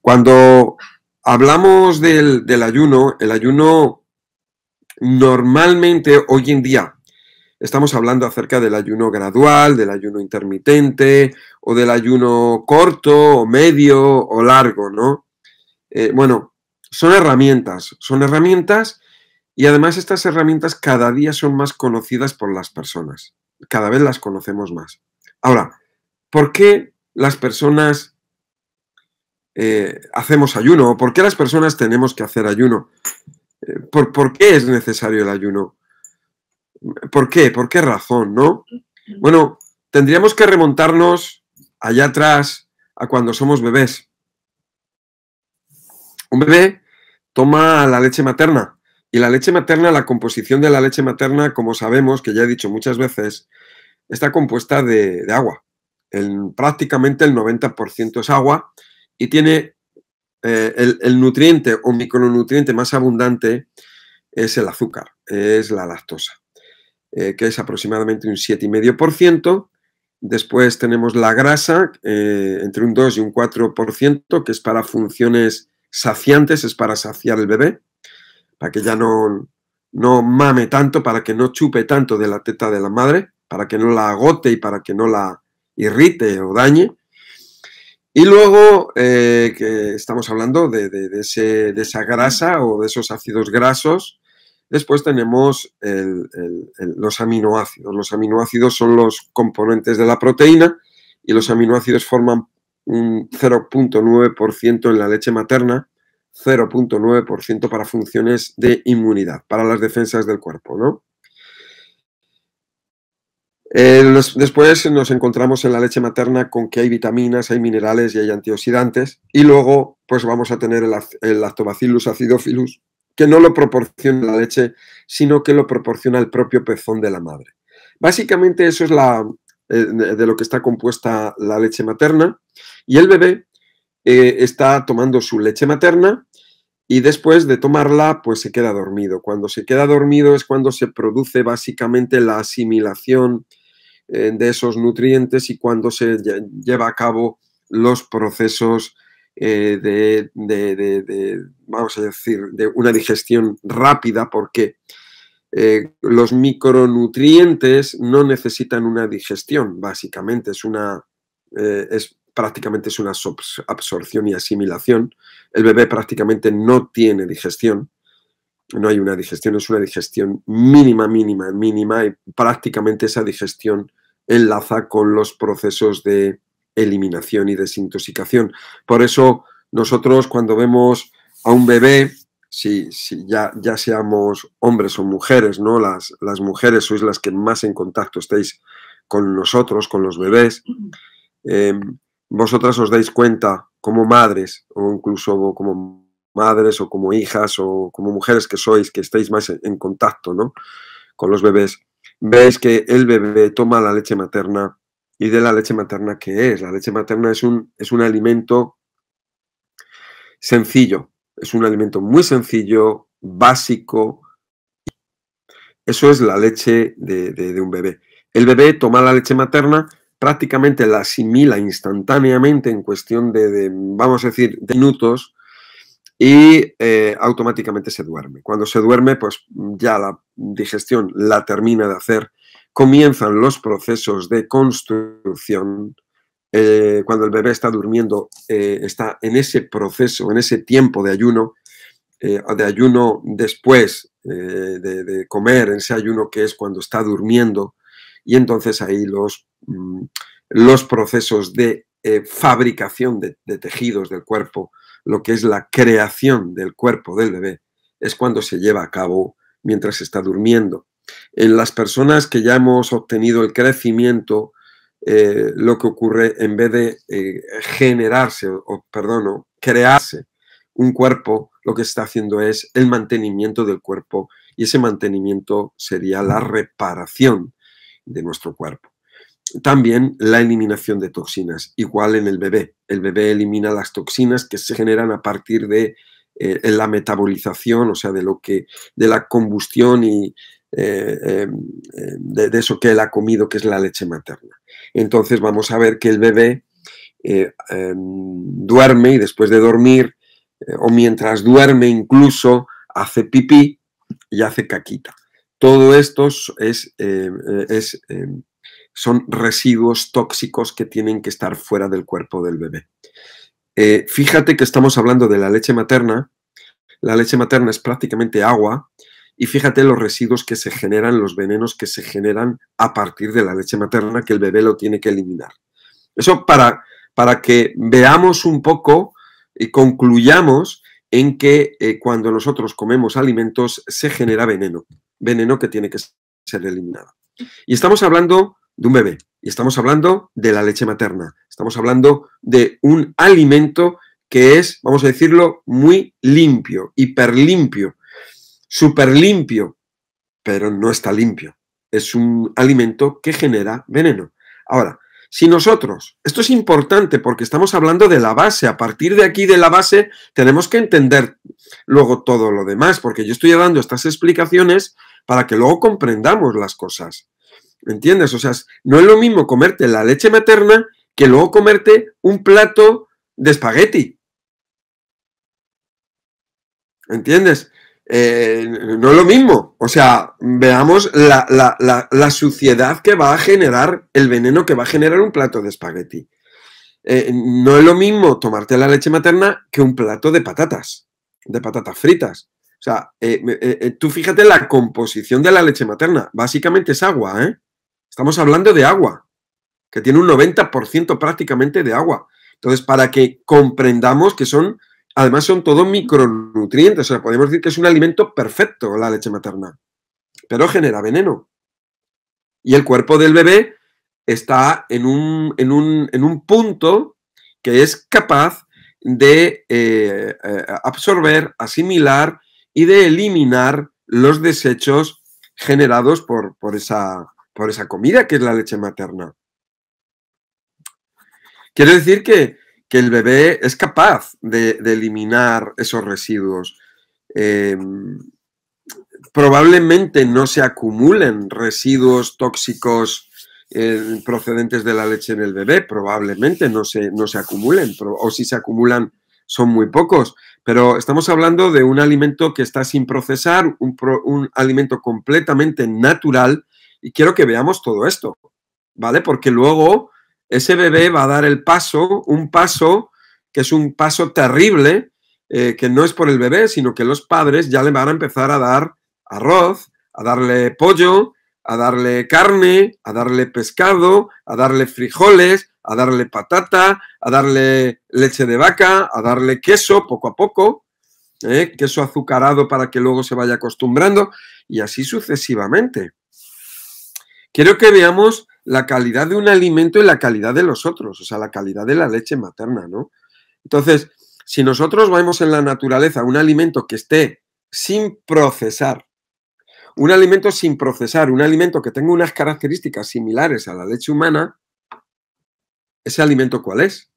Cuando hablamos del, ayuno, el ayuno normalmente hoy en día, estamos hablando acerca del ayuno gradual, del ayuno intermitente, o del ayuno corto, o medio, o largo, ¿no? Eh, bueno, son herramientas, son herramientas y además estas herramientas cada día son más conocidas por las personas, cada vez las conocemos más. Ahora, ¿por qué las personas eh, hacemos ayuno? ¿Por qué las personas tenemos que hacer ayuno? Eh, ¿Por, qué es necesario el ayuno? ¿Por qué? ¿Por qué razón? ¿No? Bueno, tendríamos que remontarnos allá atrás a cuando somos bebés. Un bebé toma la leche materna y la leche materna, la composición de la leche materna, como sabemos, que ya he dicho muchas veces, está compuesta de, agua. El, prácticamente el 90% es agua y tiene eh, el, nutriente o micronutriente más abundante es el azúcar, es la lactosa, eh, que es aproximadamente un 7,5%. Después tenemos la grasa, eh, entre un 2 y un 4%, que es para funciones saciantes, es para saciar el bebé, para que ya no, no mame tanto, para que no chupe tanto de la teta de la madre, para que no la agote y para que no la irrite o dañe. Y luego, eh, que estamos hablando de, esa grasa o de esos ácidos grasos, después tenemos los aminoácidos. Los aminoácidos son los componentes de la proteína y los aminoácidos forman un 0.9% en la leche materna, 0.9% para funciones de inmunidad, para las defensas del cuerpo, ¿no? Eh, después nos encontramos en la leche materna con que hay vitaminas, hay minerales y hay antioxidantes. Y luego, pues vamos a tener el, lactobacillus acidophilus, que no lo proporciona la leche, sino que lo proporciona el propio pezón de la madre. Básicamente eso es la, eh, de lo que está compuesta la leche materna. Y el bebé eh, está tomando su leche materna y después de tomarla, pues se queda dormido. Cuando se queda dormido es cuando se produce básicamente la asimilación eh, de esos nutrientes y cuando se lleva a cabo los procesos eh, de, vamos a decir, de una digestión rápida, porque eh, los micronutrientes no necesitan una digestión, básicamente, es una, es, prácticamente es una absorción y asimilación. El bebé prácticamente no tiene digestión, no hay una digestión, es una digestión mínima, mínima, mínima, y prácticamente esa digestión enlaza con los procesos de eliminación y desintoxicación. Por eso nosotros cuando vemos a un bebé, si, si ya, ya, seamos hombres o mujeres, ¿no? Las, las, mujeres sois las que más en contacto estáis con nosotros, con los bebés. Em, vosotras os dais cuenta como madres o incluso como madres o como hijas o como mujeres que sois, que estáis más en contacto ¿no? con los bebés, ves que el bebé toma la leche materna y de la leche materna que es. La leche materna es un, es un alimento sencillo, es un alimento muy sencillo, básico. Eso es la leche de, un bebé. El bebé toma la leche materna, prácticamente la asimila instantáneamente en cuestión de, de vamos a decir, minutos, y eh, automáticamente se duerme. Cuando se duerme, pues ya la digestión la termina de hacer, comienzan los procesos de construcción. Eh, cuando el bebé está durmiendo, eh, está en ese proceso, en ese tiempo de ayuno, de ayuno después de, comer, en ese ayuno que es cuando está durmiendo, y entonces ahí los, mm, los procesos de fabricación de tejidos del cuerpo, lo que es la creación del cuerpo del bebé, es cuando se lleva a cabo mientras está durmiendo. En las personas que ya hemos obtenido el crecimiento, eh, lo que ocurre en vez de eh, generarse, o, perdón, crearse un cuerpo, lo que está haciendo es el mantenimiento del cuerpo y ese mantenimiento sería la reparación de nuestro cuerpo también la eliminación de toxinas, igual en el bebé. El bebé elimina las toxinas que se generan a partir de eh, la metabolización, o sea, de lo que, de la combustión y eh, em, em, de, eso que él ha comido, que es la leche materna. Entonces vamos a ver que el bebé eh, em, duerme y después de dormir, o mientras duerme incluso, hace pipí y hace caquita. Todo esto es son residuos tóxicos que tienen que estar fuera del cuerpo del bebé. Eh, fíjate que estamos hablando de la leche materna. La leche materna es prácticamente agua y fíjate los residuos que se generan, los venenos que se generan a partir de la leche materna que el bebé lo tiene que eliminar. Eso para, para que veamos un poco y concluyamos en que eh, cuando nosotros comemos alimentos se genera veneno, veneno que tiene que ser eliminado. Y estamos hablando de un bebé. Y estamos hablando de la leche materna. Estamos hablando de un alimento que es, vamos a decirlo, muy limpio, hiperlimpio, superlimpio, pero no está limpio. Es un alimento que genera veneno. Ahora, si nosotros, esto es importante porque estamos hablando de la base, a partir de aquí de la base tenemos que entender luego todo lo demás, porque yo estoy dando estas explicaciones para que luego comprendamos las cosas. ¿Entiendes? O sea, no es lo mismo comerte la leche materna que luego comerte un plato de espagueti. ¿Entiendes? Eh, no es lo mismo. O sea, veamos la, suciedad que va a generar, el veneno que va a generar un plato de espagueti. Eh, no es lo mismo tomarte la leche materna que un plato de patatas, de patatas fritas. O sea, eh, tú fíjate la composición de la leche materna. Básicamente es agua, ¿eh? Estamos hablando de agua, que tiene un 90% prácticamente de agua. Entonces, para que comprendamos que son, además son todos micronutrientes, o sea, podemos decir que es un alimento perfecto la leche materna, pero genera veneno. Y el cuerpo del bebé está en un, en un, punto que es capaz de eh, eh, absorber, asimilar y de eliminar los desechos generados por, por, esa, por esa comida que es la leche materna. Quiere decir que, el bebé es capaz de, eliminar esos residuos. Em, probablemente no se acumulen residuos tóxicos eh, procedentes de la leche en el bebé, probablemente no se, no se acumulen, o si se acumulan son muy pocos, pero estamos hablando de un alimento que está sin procesar, un, un alimento completamente natural y quiero que veamos todo esto, ¿vale? Porque luego ese bebé va a dar el paso, un paso que es un paso terrible, eh, que no es por el bebé, sino que los padres ya le van a empezar a dar arroz, a darle pollo, a darle carne, a darle pescado, a darle frijoles, a darle patata, a darle leche de vaca, a darle queso poco a poco, ¿eh? queso azucarado para que luego se vaya acostumbrando y así sucesivamente. Quiero que veamos la calidad de un alimento y la calidad de los otros, o sea, la calidad de la leche materna, ¿no? Entonces, si nosotros vamos en la naturaleza un alimento que esté sin procesar, un alimento sin procesar, un alimento que tenga unas características similares a la leche humana, ¿ese alimento cuál es?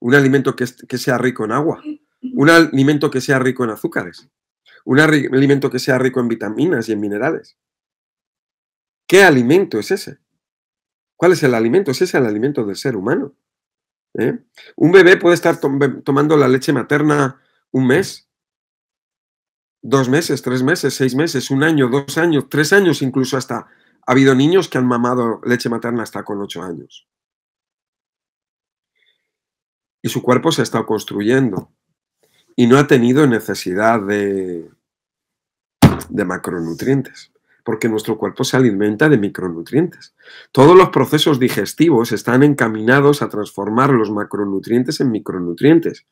Un alimento que sea rico en agua, un alimento que sea rico en azúcares, un alimento que sea rico en vitaminas y en minerales. ¿Qué alimento es ese? ¿Cuál es el alimento? Es Ese el alimento del ser humano. ¿eh? Un bebé puede estar tomando la leche materna un mes, dos meses, tres meses, seis meses, un año, dos años, tres años, incluso hasta ha habido niños que han mamado leche materna hasta con ocho años. Y su cuerpo se ha estado construyendo y no ha tenido necesidad de macronutrientes porque nuestro cuerpo se alimenta de micronutrientes. Todos los procesos digestivos están encaminados a transformar los macronutrientes en micronutrientes.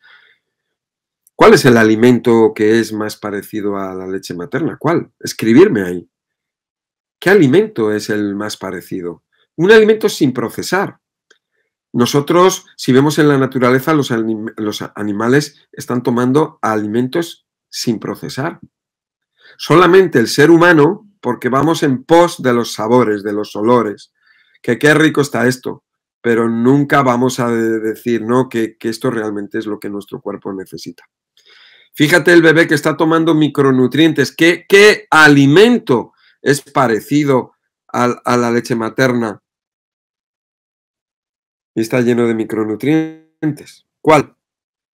¿Cuál es el alimento que es más parecido a la leche materna? ¿Cuál? Escribirme ahí. ¿Qué alimento es el más parecido? Un alimento sin procesar. Nosotros, si vemos en la naturaleza, los, los animales están tomando alimentos sin procesar. Solamente el ser humano porque vamos en pos de los sabores, de los olores, que qué rico está esto, pero nunca vamos a decir ¿no? que, esto realmente es lo que nuestro cuerpo necesita. Fíjate el bebé que está tomando micronutrientes, ¿qué, qué alimento es parecido a la leche materna? Y está lleno de micronutrientes. ¿Cuál?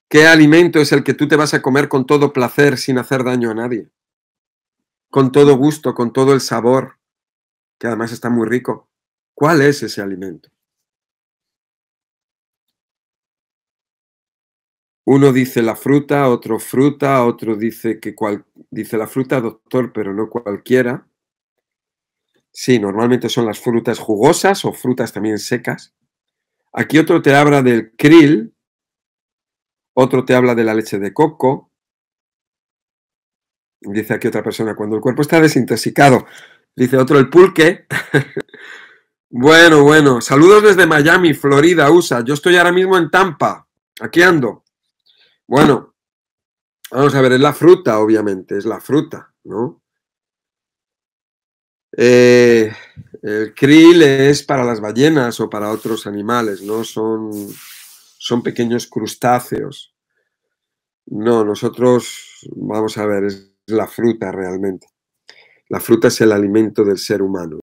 ¿Qué alimento es el que tú te vas a comer con todo placer sin hacer daño a nadie? con todo gusto, con todo el sabor, que además está muy rico. ¿Cuál es ese alimento? Uno dice la fruta, otro fruta, otro dice que cual, dice la fruta, doctor, pero no cualquiera. Sí, normalmente son las frutas jugosas o frutas también secas. Aquí otro te habla del krill, otro te habla de la leche de coco, Dice aquí otra persona, cuando el cuerpo está desintoxicado. Dice otro, el pulque. bueno, bueno. Saludos desde Miami, Florida, USA. Yo estoy ahora mismo en Tampa. Aquí ando. Bueno, vamos a ver, es la fruta, obviamente, es la fruta, ¿no? Eh, el krill es para las ballenas o para otros animales, ¿no? Son, son pequeños crustáceos. No, nosotros, vamos a ver, es la fruta realmente. La fruta es el alimento del ser humano.